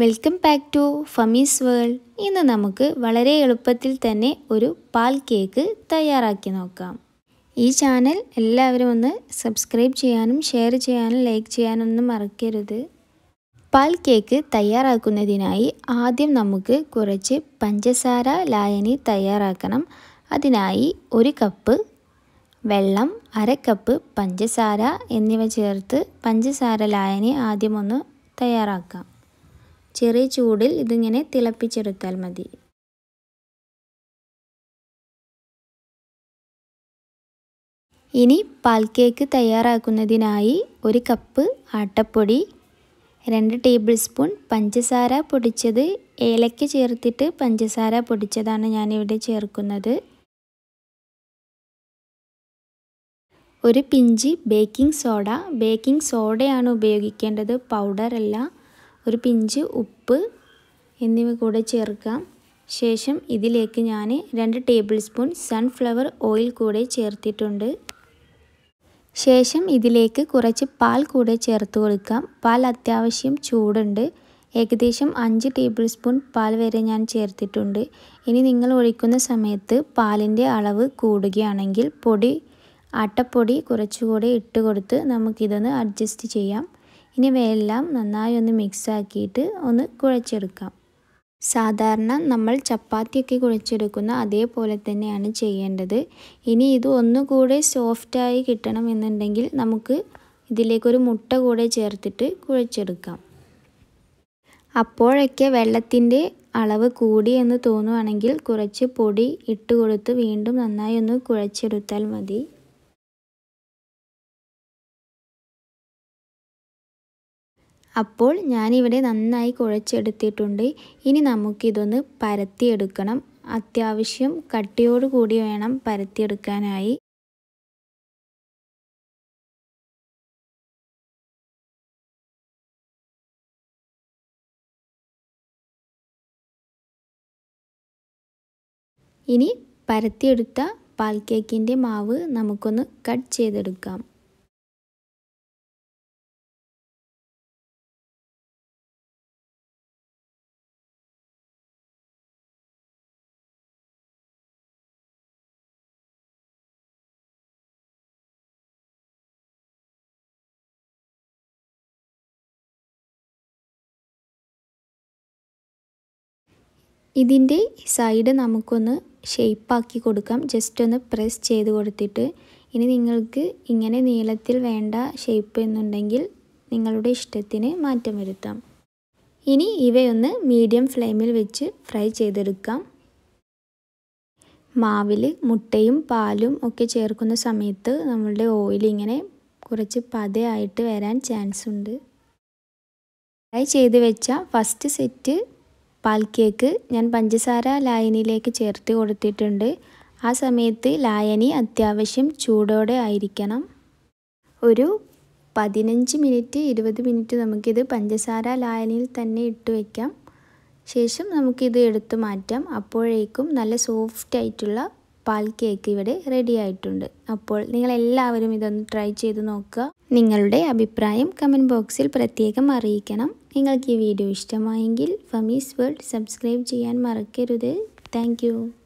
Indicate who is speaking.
Speaker 1: welcome back to ഫമീസ് world ഇന്ന് നമുക്ക് വളരെ എളുപ്പത്തിൽ തന്നെ ഒരു പാൽ കേക്ക് തയ്യാറാക്കി നോക്കാം ഈ ചാനൽ എല്ലാവരും ഒന്ന് സബ്സ്ക്രൈബ് ചെയ്യാനും ഷെയർ ചെയ്യാനും ലൈക്ക് ചെയ്യാനും ഒന്നും മറക്കരുത് പാൽ കേക്ക് തയ്യാറാക്കുന്നതിനായി ആദ്യം നമുക്ക് കുറച്ച് പഞ്ചസാര ലായനി തയ്യാറാക്കണം അതിനായി ഒരു കപ്പ് വെള്ളം അര കപ്പ് പഞ്ചസാര എന്നിവ ചേർത്ത് പഞ്ചസാര ലായനി ആദ്യം ഒന്ന് തയ്യാറാക്കാം ചെറിയ ചൂടിൽ ഇതിങ്ങനെ തിളപ്പിച്ചെടുത്താൽ മതി ഇനി പാൽ കേക്ക് തയ്യാറാക്കുന്നതിനായി ഒരു കപ്പ് ആട്ടപ്പൊടി രണ്ട് ടേബിൾ സ്പൂൺ പഞ്ചസാര പൊടിച്ചത് ഏലയ്ക്ക് ചേർത്തിട്ട് പഞ്ചസാര പൊടിച്ചതാണ് ഞാനിവിടെ ചേർക്കുന്നത് ഒരു പിഞ്ച് ബേക്കിംഗ് സോഡ ബേക്കിംഗ് സോഡയാണ് ഉപയോഗിക്കേണ്ടത് പൗഡറല്ല ഒരു പിഞ്ച് ഉപ്പ് എന്നിവ കൂടെ ചേർക്കാം ശേഷം ഇതിലേക്ക് ഞാൻ രണ്ട് ടേബിൾ സ്പൂൺ സൺഫ്ലവർ ഓയിൽ കൂടെ ചേർത്തിട്ടുണ്ട് ശേഷം ഇതിലേക്ക് കുറച്ച് പാൽ കൂടെ ചേർത്ത് കൊടുക്കാം പാൽ അത്യാവശ്യം ചൂടുണ്ട് ഏകദേശം അഞ്ച് ടേബിൾ സ്പൂൺ പാൽ വരെ ഞാൻ ചേർത്തിട്ടുണ്ട് ഇനി നിങ്ങൾ ഒഴിക്കുന്ന സമയത്ത് പാലിൻ്റെ അളവ് കൂടുകയാണെങ്കിൽ പൊടി ആട്ടപ്പൊടി കുറച്ചുകൂടെ ഇട്ട് കൊടുത്ത് നമുക്കിതൊന്ന് അഡ്ജസ്റ്റ് ചെയ്യാം ഇനി ഇവയെല്ലാം നന്നായി ഒന്ന് മിക്സാക്കിയിട്ട് ഒന്ന് കുഴച്ചെടുക്കാം സാധാരണ നമ്മൾ ചപ്പാത്തിയൊക്കെ കുഴച്ചെടുക്കുന്ന അതേപോലെ തന്നെയാണ് ചെയ്യേണ്ടത് ഇനി ഇത് ഒന്നുകൂടെ സോഫ്റ്റായി കിട്ടണമെന്നുണ്ടെങ്കിൽ നമുക്ക് ഇതിലേക്കൊരു മുട്ട കൂടെ ചേർത്തിട്ട് കുഴച്ചെടുക്കാം അപ്പോഴൊക്കെ വെള്ളത്തിൻ്റെ അളവ് കൂടി എന്ന് തോന്നുവാണെങ്കിൽ കുറച്ച് പൊടി ഇട്ട് കൊടുത്ത് വീണ്ടും നന്നായി ഒന്ന് കുഴച്ചെടുത്താൽ മതി അപ്പോൾ ഞാനിവിടെ നന്നായി കുഴച്ചെടുത്തിട്ടുണ്ട് ഇനി നമുക്കിതൊന്ന് പരത്തിയെടുക്കണം അത്യാവശ്യം കട്ടിയോടുകൂടി വേണം പരത്തിയെടുക്കാനായി
Speaker 2: ഇനി പരത്തിയെടുത്ത പാൽ കേക്കിൻ്റെ മാവ് നമുക്കൊന്ന് കട്ട് ചെയ്തെടുക്കാം ഇതിൻ്റെ
Speaker 1: സൈഡ് നമുക്കൊന്ന് ഷെയ്പ്പാക്കി കൊടുക്കാം ജസ്റ്റ് ഒന്ന് പ്രസ് ചെയ്ത് കൊടുത്തിട്ട് ഇനി നിങ്ങൾക്ക് ഇങ്ങനെ നീളത്തിൽ വേണ്ട ഷേപ്പ് എന്നുണ്ടെങ്കിൽ നിങ്ങളുടെ ഇഷ്ടത്തിന് മാറ്റം വരുത്താം ഇനി ഇവയൊന്ന് മീഡിയം ഫ്ലെയിമിൽ വെച്ച് ഫ്രൈ ചെയ്തെടുക്കാം മാവിൽ മുട്ടയും പാലും ഒക്കെ ചേർക്കുന്ന സമയത്ത് നമ്മളുടെ ഓയിൽ ഇങ്ങനെ കുറച്ച് പതയായിട്ട് വരാൻ ചാൻസ് ഉണ്ട് ഫ്രൈ ചെയ്ത് വെച്ച ഫസ്റ്റ് സെറ്റ് പാൽ കേക്ക് ഞാൻ പഞ്ചസാര ലായനിയിലേക്ക് ചേർത്ത് കൊടുത്തിട്ടുണ്ട് ആ സമയത്ത് ലായനി അത്യാവശ്യം ചൂടോടെ ആയിരിക്കണം ഒരു പതിനഞ്ച് മിനിറ്റ് ഇരുപത് മിനിറ്റ് നമുക്കിത് പഞ്ചസാര ലായനിയിൽ തന്നെ ഇട്ട് വയ്ക്കാം ശേഷം നമുക്കിത് എടുത്തു മാറ്റാം അപ്പോഴേക്കും നല്ല സോഫ്റ്റ് ആയിട്ടുള്ള പാൽ കേക്ക് ഇവിടെ റെഡി ആയിട്ടുണ്ട് അപ്പോൾ എല്ലാവരും ഇതൊന്ന് ട്രൈ ചെയ്ത് നോക്കുക നിങ്ങളുടെ അഭിപ്രായം കമൻറ്റ് ബോക്സിൽ പ്രത്യേകം അറിയിക്കണം നിങ്ങൾക്ക് ഈ വീഡിയോ ഇഷ്ടമായെങ്കിൽ ഫമീസ് വേൾഡ് സബ്സ്ക്രൈബ് ചെയ്യാൻ മറക്കരുത്
Speaker 2: താങ്ക്